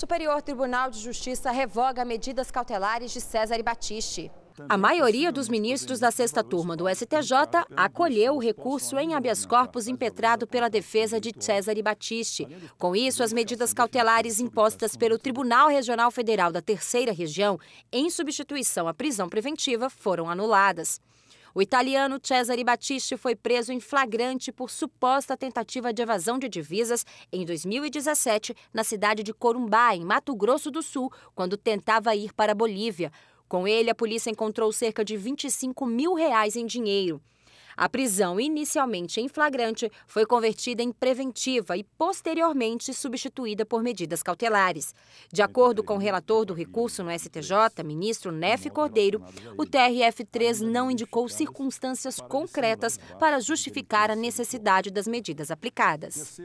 Superior Tribunal de Justiça revoga medidas cautelares de César Batiste. A maioria dos ministros da sexta turma do STJ acolheu o recurso em habeas corpus impetrado pela defesa de Cesare Batiste. Com isso, as medidas cautelares impostas pelo Tribunal Regional Federal da Terceira Região, em substituição à prisão preventiva, foram anuladas. O italiano Cesare Battisti foi preso em flagrante por suposta tentativa de evasão de divisas em 2017 na cidade de Corumbá, em Mato Grosso do Sul, quando tentava ir para a Bolívia. Com ele, a polícia encontrou cerca de 25 mil reais em dinheiro. A prisão, inicialmente em flagrante, foi convertida em preventiva e posteriormente substituída por medidas cautelares. De acordo com o relator do recurso no STJ, ministro Nef Cordeiro, o TRF3 não indicou circunstâncias concretas para justificar a necessidade das medidas aplicadas.